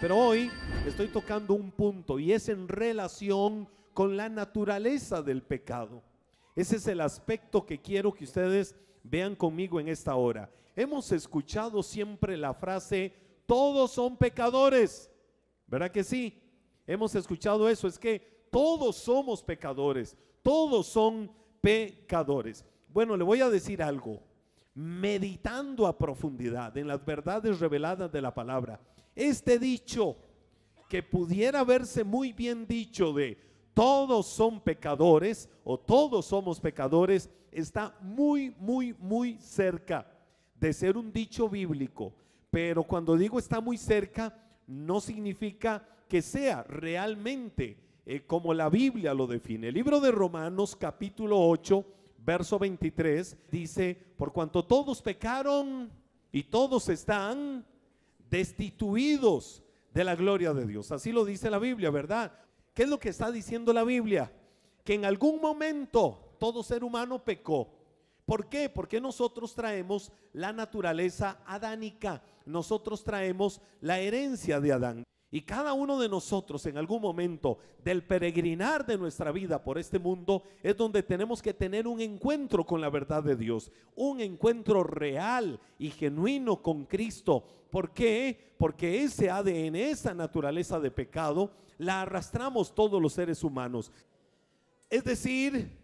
Pero hoy estoy tocando un punto y es en relación con la naturaleza del pecado. Ese es el aspecto que quiero que ustedes vean conmigo en esta hora. Hemos escuchado siempre la frase, todos son pecadores. ¿Verdad que sí? Hemos escuchado eso. Es que todos somos pecadores. Todos son pecadores. Bueno, le voy a decir algo. Meditando a profundidad en las verdades reveladas de la palabra, este dicho, que pudiera verse muy bien dicho de todos son pecadores o todos somos pecadores, está muy, muy, muy cerca de ser un dicho bíblico. Pero cuando digo está muy cerca, no significa que sea realmente eh, como la Biblia lo define. El libro de Romanos capítulo 8, verso 23 dice, por cuanto todos pecaron y todos están destituidos de la gloria de Dios. Así lo dice la Biblia, ¿verdad? ¿Qué es lo que está diciendo la Biblia? Que en algún momento todo ser humano pecó. ¿Por qué? Porque nosotros traemos la naturaleza adánica, nosotros traemos la herencia de Adán. Y cada uno de nosotros en algún momento del peregrinar de nuestra vida por este mundo es donde tenemos que tener un encuentro con la verdad de Dios, un encuentro real y genuino con Cristo. ¿Por qué? Porque ese ADN, esa naturaleza de pecado, la arrastramos todos los seres humanos. Es decir,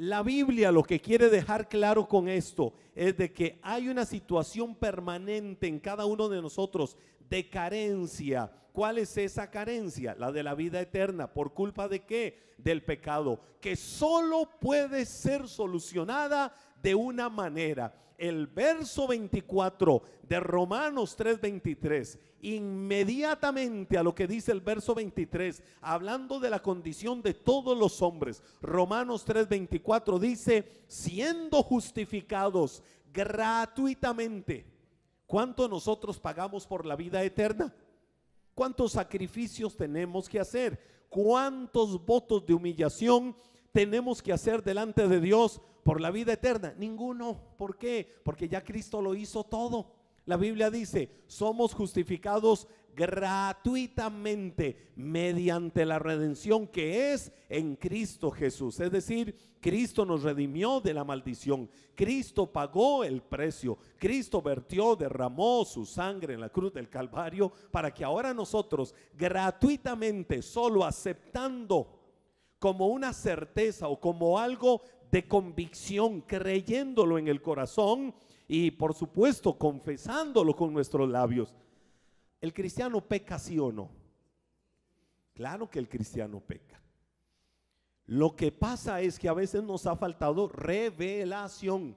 la Biblia lo que quiere dejar claro con esto es de que hay una situación permanente en cada uno de nosotros de carencia. ¿Cuál es esa carencia? La de la vida eterna. ¿Por culpa de qué? Del pecado. Que solo puede ser solucionada de una manera. El verso 24 de Romanos 3:23, inmediatamente a lo que dice el verso 23, hablando de la condición de todos los hombres, Romanos 3:24 dice, siendo justificados gratuitamente, ¿cuánto nosotros pagamos por la vida eterna? ¿Cuántos sacrificios tenemos que hacer? ¿Cuántos votos de humillación? tenemos que hacer delante de Dios por la vida eterna? Ninguno. ¿Por qué? Porque ya Cristo lo hizo todo. La Biblia dice, somos justificados gratuitamente mediante la redención que es en Cristo Jesús. Es decir, Cristo nos redimió de la maldición. Cristo pagó el precio. Cristo vertió, derramó su sangre en la cruz del Calvario para que ahora nosotros gratuitamente, solo aceptando como una certeza o como algo de convicción, creyéndolo en el corazón y por supuesto confesándolo con nuestros labios. ¿El cristiano peca sí o no? Claro que el cristiano peca. Lo que pasa es que a veces nos ha faltado revelación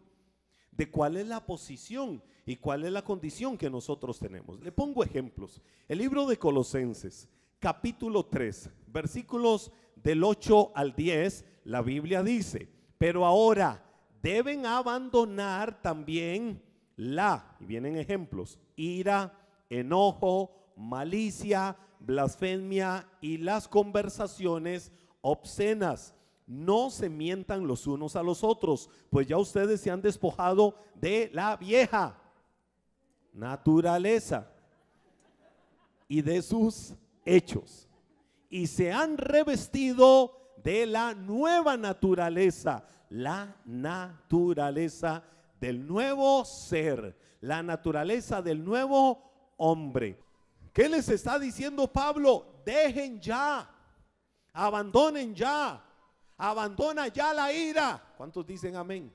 de cuál es la posición y cuál es la condición que nosotros tenemos. Le pongo ejemplos. El libro de Colosenses, capítulo 3, versículos del 8 al 10, la Biblia dice, pero ahora deben abandonar también la, y vienen ejemplos, ira, enojo, malicia, blasfemia y las conversaciones obscenas. No se mientan los unos a los otros, pues ya ustedes se han despojado de la vieja naturaleza y de sus hechos y se han revestido de la nueva naturaleza, la naturaleza del nuevo ser, la naturaleza del nuevo hombre. ¿Qué les está diciendo Pablo? Dejen ya, abandonen ya, abandona ya la ira. ¿Cuántos dicen amén?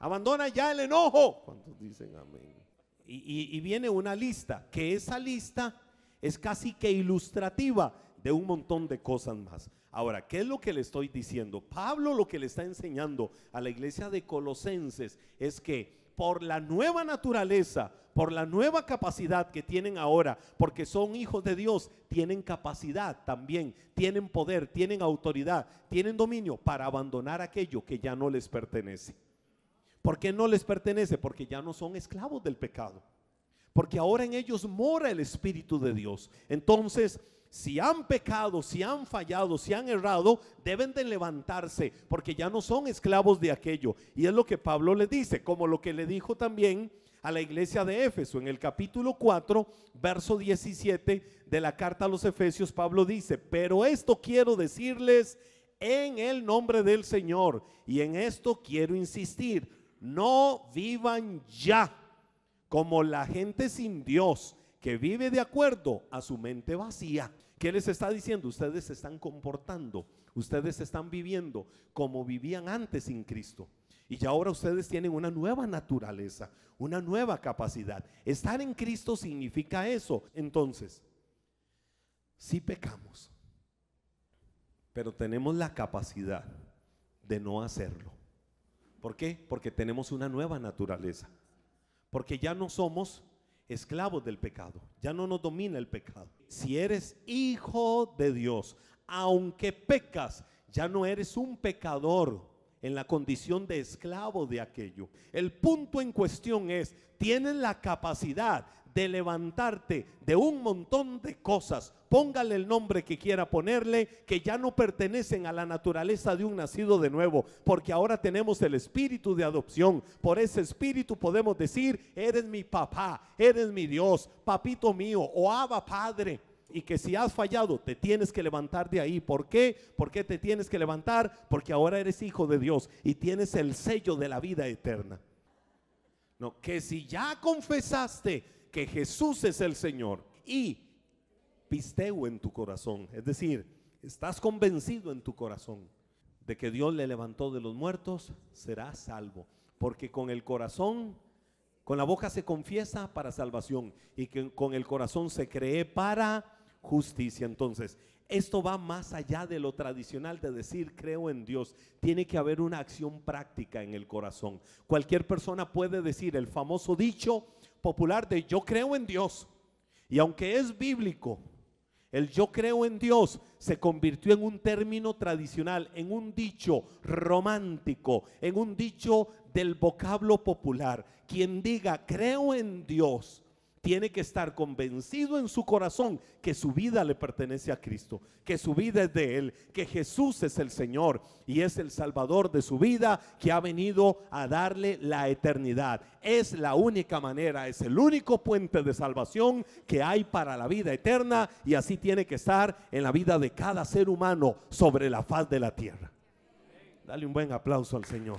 Abandona ya el enojo. ¿Cuántos dicen amén? Y, y viene una lista, que esa lista es casi que ilustrativa de un montón de cosas más. Ahora, ¿qué es lo que le estoy diciendo? Pablo lo que le está enseñando a la iglesia de Colosenses es que por la nueva naturaleza, por la nueva capacidad que tienen ahora, porque son hijos de Dios, tienen capacidad también, tienen poder, tienen autoridad, tienen dominio para abandonar aquello que ya no les pertenece. ¿Por qué no les pertenece? Porque ya no son esclavos del pecado porque ahora en ellos mora el Espíritu de Dios. Entonces, si han pecado, si han fallado, si han errado, deben de levantarse, porque ya no son esclavos de aquello. Y es lo que Pablo le dice, como lo que le dijo también a la iglesia de Éfeso. En el capítulo 4, verso 17 de la carta a los Efesios, Pablo dice, pero esto quiero decirles en el nombre del Señor, y en esto quiero insistir, no vivan ya como la gente sin Dios que vive de acuerdo a su mente vacía. ¿Qué les está diciendo? Ustedes se están comportando, ustedes están viviendo como vivían antes sin Cristo. Y ya ahora ustedes tienen una nueva naturaleza, una nueva capacidad. Estar en Cristo significa eso. Entonces, si pecamos, pero tenemos la capacidad de no hacerlo. ¿Por qué? Porque tenemos una nueva naturaleza. Porque ya no somos esclavos del pecado, ya no nos domina el pecado. Si eres hijo de Dios, aunque pecas, ya no eres un pecador, en la condición de esclavo de aquello. El punto en cuestión es, tienes la capacidad de levantarte de un montón de cosas. Póngale el nombre que quiera ponerle, que ya no pertenecen a la naturaleza de un nacido de nuevo, porque ahora tenemos el espíritu de adopción. Por ese espíritu podemos decir, eres mi papá, eres mi Dios, papito mío o abba padre y que si has fallado te tienes que levantar de ahí. ¿Por qué? ¿Por qué te tienes que levantar? Porque ahora eres hijo de Dios y tienes el sello de la vida eterna. No, que si ya confesaste que Jesús es el Señor y pisteo en tu corazón, es decir, estás convencido en tu corazón de que Dios le levantó de los muertos, serás salvo, porque con el corazón con la boca se confiesa para salvación y que con el corazón se cree para justicia. Entonces, esto va más allá de lo tradicional de decir creo en Dios. Tiene que haber una acción práctica en el corazón. Cualquier persona puede decir el famoso dicho popular de yo creo en Dios. Y aunque es bíblico, el yo creo en Dios se convirtió en un término tradicional, en un dicho romántico, en un dicho del vocablo popular. Quien diga creo en Dios tiene que estar convencido en su corazón que su vida le pertenece a Cristo, que su vida es de Él, que Jesús es el Señor y es el Salvador de su vida que ha venido a darle la eternidad. Es la única manera, es el único puente de salvación que hay para la vida eterna y así tiene que estar en la vida de cada ser humano sobre la faz de la tierra. Dale un buen aplauso al Señor.